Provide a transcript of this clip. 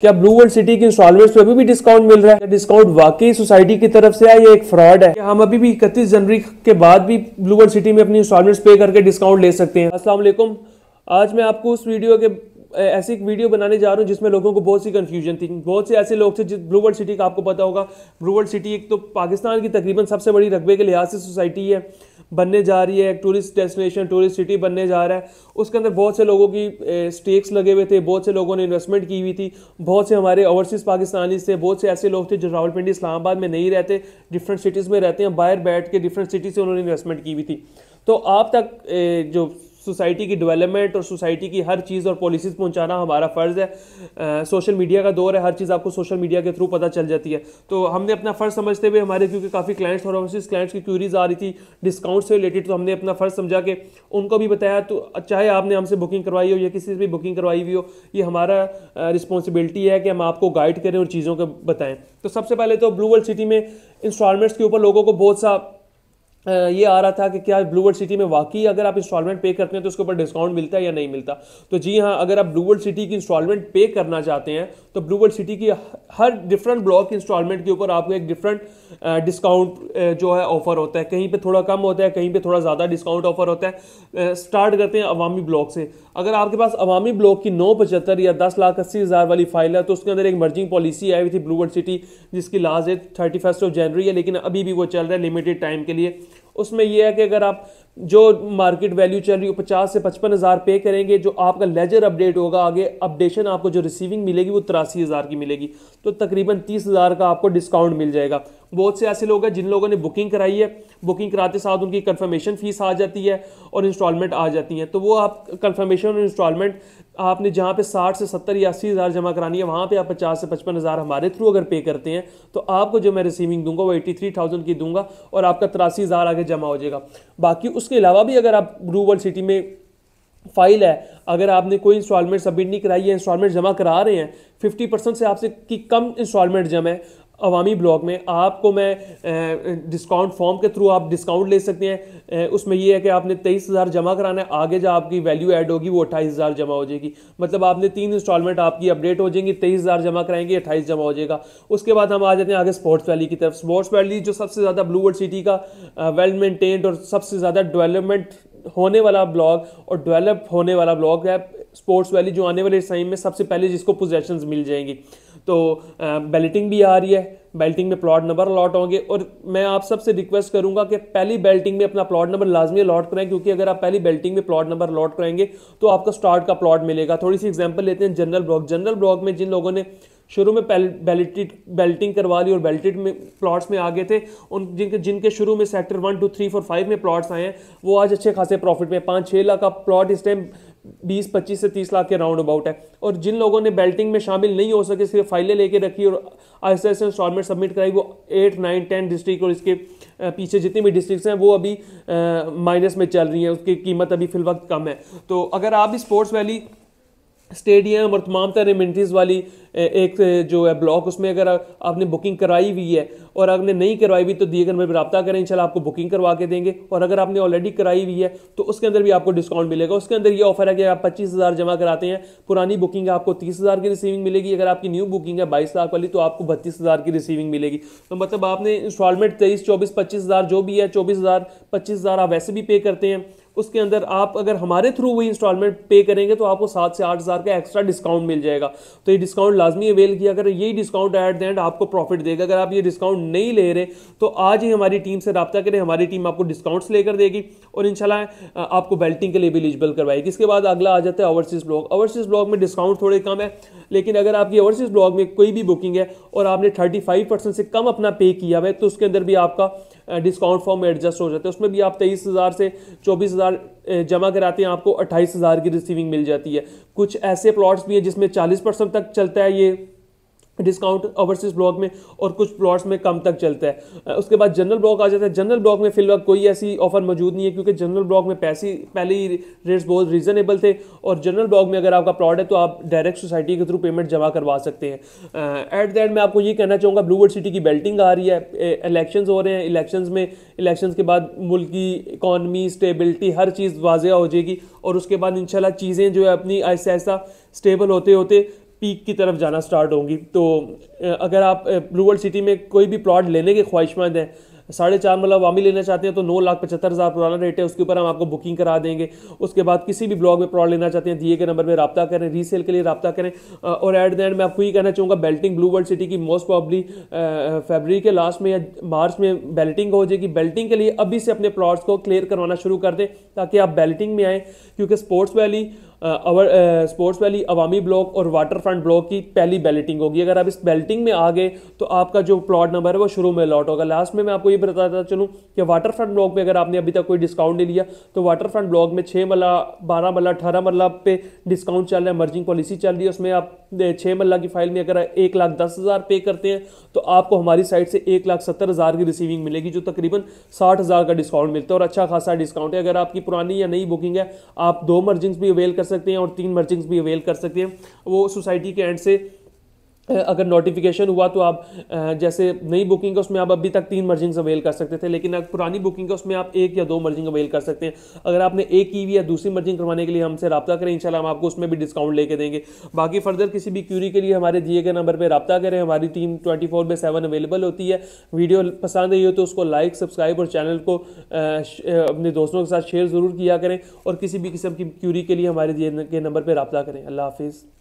क्या blue world city के instalments में अभी भी डिस्काउंट मिल रहा है डिस्काउंट वाकई सोसाइटी की तरफ से है या एक फ्रॉड है हम अभी भी इकतीस जनवरी के बाद भी ब्लू वर्ल्ड सिटी में अपनी इंस्टॉलमेंट पे करके डिस्काउंट ले सकते हैं असला आज मैं आपको उस वीडियो के ऐसी एक वीडियो बनाने जा रहा हूँ जिसमें लोगों को बहुत सी कन्फ्यूजन थी बहुत से ऐसे लोग थे जिस ब्लू वर्ल्ड सिटी का आपको पता होगा ब्लू वर्ल्ड सिटी एक तो पाकिस्तान की तकरीबन सबसे बड़ी रकबे के लिहाज से सोसाइटी है बनने जा रही है एक टूरिस्ट डेस्टिनेशन टूरिस्ट सिटी बनने जा रहा है उसके अंदर बहुत से लोगों की स्टेक्स लगे हुए थे बहुत से लोगों ने इन्वेस्टमेंट की हुई थी बहुत से हमारे ओवरसीज़ पाकिस्तानी थे बहुत से ऐसे लोग थे जो रावलपिंडी इस्लामाबाद में नहीं रहते डिफरेंट सिटीज़ में रहते हैं बाहर बैठ के डिफरेंट सिटी से उन्होंने इन्वेस्टमेंट की हुई थी तो आप तक जो सोसाइटी की डेवलपमेंट और सोसाइटी की हर चीज़ और पॉलिसीज़ पहुंचाना हमारा फ़र्ज़ है सोशल मीडिया का दौर है हर चीज़ आपको सोशल मीडिया के थ्रू पता चल जाती है तो हमने अपना फ़र्ज़ समझते हुए हमारे क्योंकि काफ़ी क्लाइंट्स और क्लाइंट्स की क्यूरीज आ रही थी डिस्काउंट से रिलेटेड तो हमने अपना फ़र्ज़ समझा के उनको भी बताया तो चाहे आपने हमसे बुकिंग करवाई हो या किसी से भी बुकिंग करवाई हुई हो ये हमारा रिस्पॉन्सिबिलिटी है कि हम आपको गाइड करें और चीज़ों को बताएँ तो सबसे पहले तो ब्लू वर्ल्ड सिटी में इंस्टॉलमेंट्स के ऊपर लोगों को बहुत सा ये आ रहा था कि क्या ब्लूवर्ड सिटी में वाकई अगर आप इंस्टॉलमेंट पे करते हैं तो उसके ऊपर डिस्काउंट मिलता है या नहीं मिलता तो जी हाँ अगर आप ब्लूवर्ड सिटी की इंस्टॉलमेंट पे करना चाहते हैं तो ब्लूवर्ड सिटी की हर डिफरेंट ब्लॉक इंस्टॉलमेंट के ऊपर आपको एक डिफरेंट डिस्काउंट जो है ऑफर होता है कहीं पर थोड़ा कम होता है कहीं पर थोड़ा ज़्यादा डिस्काउंट ऑफर होता है स्टार्ट करते हैं अवामी ब्लॉक से अगर आपके पास अवामी ब्लॉक की नौ पचहत्तर या दस लाख अस्सी हज़ार वाली फाइल है तो उसके अंदर एक मर्जिंग पॉलिसी आई हुई थी ब्लूवर्ड सिटी जिसकी last date thirty first of जनवरी है लेकिन अभी भी वो चल रहा है लिमिटेड टाइम के लिए उसमें यह है कि अगर आप जो मार्केट वैल्यू चल रही हो पचास से पचपन हज़ार पे करेंगे जो आपका लेजर अपडेट होगा आगे अपडेशन आपको जो रिसीविंग मिलेगी वो तिरासी हज़ार की मिलेगी तो तकरीबन तीस हज़ार का आपको डिस्काउंट मिल जाएगा बहुत से ऐसे लोग हैं जिन लोगों ने बुकिंग कराई है बुकिंग कराते साथ उनकी कन्फर्मेशन फ़ीस आ जाती है और इंस्टॉलमेंट आ जाती है तो वो आप कन्फर्मेशन और इंस्टॉलमेंट आपने जहाँ पे 60 से 70 या अस्सी हज़ार जमा करानी है वहाँ पे आप 50 से पचपन हज़ार हमारे थ्रू अगर पे करते हैं तो आपको जो मैं रिसीविंग दूंगा वो 83,000 की दूंगा और आपका तिरासी हज़ार आगे जमा हो जाएगा बाकी उसके अलावा भी अगर आप ब्लू वर्ल्ड सिटी में फाइल है अगर आपने कोई इंस्टॉलमेंट सबमिट नहीं कराई है इंस्टॉलमेंट जमा करा रहे हैं 50 परसेंट से आपसे की कम इंस्टॉलमेंट जमा है अवामी ब्लॉग में आपको मैं डिस्काउंट फॉर्म के थ्रू आप डिस्काउंट ले सकते हैं उसमें यह है कि आपने तेईस हज़ार जमा कराना है आगे जो आपकी वैल्यू ऐड होगी वो अट्ठाईस हज़ार जमा हो जाएगी मतलब आपने तीन इंस्टॉलमेंट आपकी अपडेट हो जाएंगी तेईस हज़ार जमा कराएंगे अट्ठाईस जमा हो जाएगा उसके बाद हम आ जाते हैं आगे स्पोर्ट्स वैली की तरफ स्पोर्ट्स वैली जो सबसे ज़्यादा ब्लू सिटी का वेल मेनटेन्ड और सबसे ज़्यादा डेवलपमेंट होने वाला ब्लॉग और डेवलप होने वाला ब्लॉग है स्पोर्ट्स वैली जो आने वाले टाइम में सबसे पहले जिसको पोजेशन मिल जाएंगी तो बेल्टिंग भी आ रही है बेल्टिंग में प्लॉट नंबर अलॉट होंगे और मैं आप सबसे रिक्वेस्ट करूंगा कि पहली बेल्टिंग में अपना प्लॉट नंबर लाजमी अलॉट कराएं क्योंकि अगर आप पहली बेल्टिंग में प्लॉट नंबर अलॉट कराएंगे तो आपको स्टार्ट का प्लॉट मिलेगा थोड़ी सी एग्जाम्पल लेते हैं जनरल ब्लॉक जनरल ब्लॉक में जिन लोगों ने शुरू में बेल्टिट बेल्टिंग करवा ली और बेल्टेड में प्लॉट्स में आ गए थे उन जिनके जिनके शुरू में sector one two three four five में प्लॉट्स आए हैं वो आज अच्छे खासे प्रॉफिट में पाँच छः लाख का प्लॉट इस टाइम बीस पच्चीस से तीस लाख के राउंड अबाउट है और जिन लोगों ने बेल्टिंग में शामिल नहीं हो सके सिर्फ फाइलें लेके रखी और ऐसे ऐसे इंस्टॉलमेंट सबमिट कराई वो एट नाइन टेन डिस्ट्रिक्ट और इसके पीछे जितनी भी डिस्ट्रिक्ट हैं वो अभी माइनस में चल रही हैं उसकी कीमत अभी फिल वक्त कम है तो अगर आप भी स्पोर्ट्स वैली स्टेडियम और तमाम तरह रेमेंट्रीज वाली एक जो है ब्लॉक उसमें अगर आपने बुकिंग कराई हुई है और आपने नहीं करवाई हुई तो दीगर में रबा करें इंशाल्लाह आपको बुकिंग करवा के देंगे और अगर आपने ऑलरेडी कराई हुई है तो उसके अंदर भी आपको डिस्काउंट मिलेगा उसके अंदर ये ऑफर है कि आप पच्चीस हज़ार जमा कराते हैं पुरानी बुकिंग आपको तीस हज़ार की रिसीविंग मिलेगी अगर आपकी न्यू बुकिंग है बाईस लाख वाली तो आपको बत्तीस हज़ार की रिसीविंग मिलेगी तो मतलब आपने इंस्टॉलमेंट तेईस चौबीस पच्चीस हज़ार जो भी है चौबीस हज़ार पच्चीस हज़ार आप वैसे भी पे करते हैं उसके अंदर आप अगर हमारे थ्रू वही इंस्टॉलमेंट पे करेंगे तो आपको सात से आठ हज़ार का एक्स्ट्रा डिस्काउंट मिल जाएगा तो ये डिस्काउंट लाजमी अवेल किया अगर यही डिस्काउंट एट द एंड आपको प्रॉफिट देगा अगर आप ये डिस्काउंट नहीं ले रहे तो आज ही हमारी टीम से रबता करें हमारी टीम आपको डिस्काउंट्स लेकर देगी और इनशाला आपको बेल्टिंग के लिए भी एलिजिबल करवाएगी इसके बाद अगला आ जाता है ओवरसीज़ ब्लॉग ओवरसीज़ ब्लॉग में डिस्काउंट थोड़े कम है लेकिन अगर आपकी ओवरसीज़ ब्लॉग में कोई भी बुकिंग है और आपने थर्टी फाइव परसेंट से कम अपना पे किया हुआ है तो उसके अंदर भी आपका डिस्काउंट फॉर्म एडजस्ट हो जाता है उसमें भी आप तेईस हज़ार से चौबीस हज़ार हज़ार जमा कराते हैं आपको अट्ठाईस हज़ार की रिसीविंग मिल जाती है कुछ ऐसे प्लॉट्स भी है जिसमें चालीस परसेंट तक चलता है ये डिस्काउंट ओवरसीज ब्लॉक में और कुछ प्लॉट्स में कम तक चलता है उसके बाद जनरल ब्लॉक आ जाता है जनरल ब्लॉक में फिलहाल कोई ऐसी ऑफर मौजूद नहीं है क्योंकि जनरल ब्लॉक में पैसे पहले ही रेट्स बहुत रीजनेबल थे और जनरल ब्लॉक में अगर आपका प्लॉट है तो आप डायरेक्ट सोसाइटी के थ्रू पेमेंट जमा करवा सकते हैं एट द एंड मैं आपको ये कहना चाहूँगा ब्लूवर्ड सिटी की बेल्टिंग आ रही है इलेक्शन हो रहे हैं इलेक्शन में इलेक्शन के बाद मुल्क की इकॉनमी स्टेबिलिटी हर चीज़ वाजिया हो जाएगी और उसके बाद इनशाला चीज़ें जो है अपनी ऐसा ऐसा स्टेबल होते होते पीक की तरफ जाना स्टार्ट होंगी तो अगर आप ब्लू वर्ल्ड सिटी में कोई भी प्लॉट लेने के ख्वाहिशमंद हैं साढ़े चार मतलब वामी लेना चाहते हैं तो नौ लाख पचहत्तर हज़ार पुराना रेट है उसके ऊपर हम आपको बुकिंग करा देंगे उसके बाद किसी भी ब्लॉग में प्लॉट लेना चाहते हैं दिए गए नंबर में रबा करें रीसेल के लिए रबा करें और एट द एंड मैं आपको ये कहना चाहूँगा बेल्टिंग ब्लू वर्ल्ड सिटी की मोस्ट प्रॉब्ली फेबरी के लास्ट में या मार्च में बेल्टिंग हो जाएगी बेल्टिंग के लिए अभी से अपने प्लॉट्स को क्लियर करवाना शुरू कर दें ताकि आप बेल्टिंग में आएँ क्योंकि Sports Valley our Sports Valley Awami block और वाटर फ्रंट ब्लॉक की पहली बैलेटिंग होगी अगर आप इस बैलेटिंग में आ गए तो आपका जो प्लॉट नंबर है वो शुरू में अलॉट होगा लास्ट में मैं आपको ये बताता चलूँ कि वाटर फ्रंट ब्लॉक में अगर आपने अभी तक कोई डिस्काउंट नहीं लिया तो वाटर फ्रंट ब्लॉक में छः मल्ला बारह मल्ला अठारह मल्ला पे डिस्काउंट चल रहा है मर्जिंग पॉलिसी चल रही है उसमें आप छः मल्ला की फाइल में अगर एक लाख दस हज़ार पे करते हैं तो आपको हमारी साइड से एक लाख सत्तर हज़ार की रिसीविंग मिलेगी जो तकरीबन साठ हज़ार का डिस्काउंट मिलता है और अच्छा खासा डिस्काउंट है अगर आपकी पुरानी या नई बुकिंग है आप दो मर्जिंग्स भी अवेल कर सकते हैं और तीन मर्चिंग्स भी अवेल कर सकते हैं वो सोसाइटी के एंड से अगर नोटिफिकेशन हुआ तो आप जैसे नई बुकिंग है उसमें आप अभी तक तीन मर्जिंग अवेल कर सकते थे लेकिन अगर पुरानी बुकिंग है उसमें आप एक या दो मर्जिंग अवेल कर सकते हैं अगर आपने एक की या दूसरी मर्जिंग करवाने के लिए हमसे रबता करें इंशाल्लाह हम आपको उसमें भी डिस्काउंट लेके देंगे बाकी फर्दर किसी भी क्यूरी के लिए हमारे दिए गए नंबर पर रब्ता करें हमारी team twenty four by seven available होती है वीडियो पसंद आई हो तो उसको लाइक सब्सक्राइब और चैनल को अपने दोस्तों के साथ शेयर ज़रूर किया करें और किसी भी किस्म की क्यूरी के लिए हमारे दिए गए नंबर पर रबता करें अल्लाह हाफिज़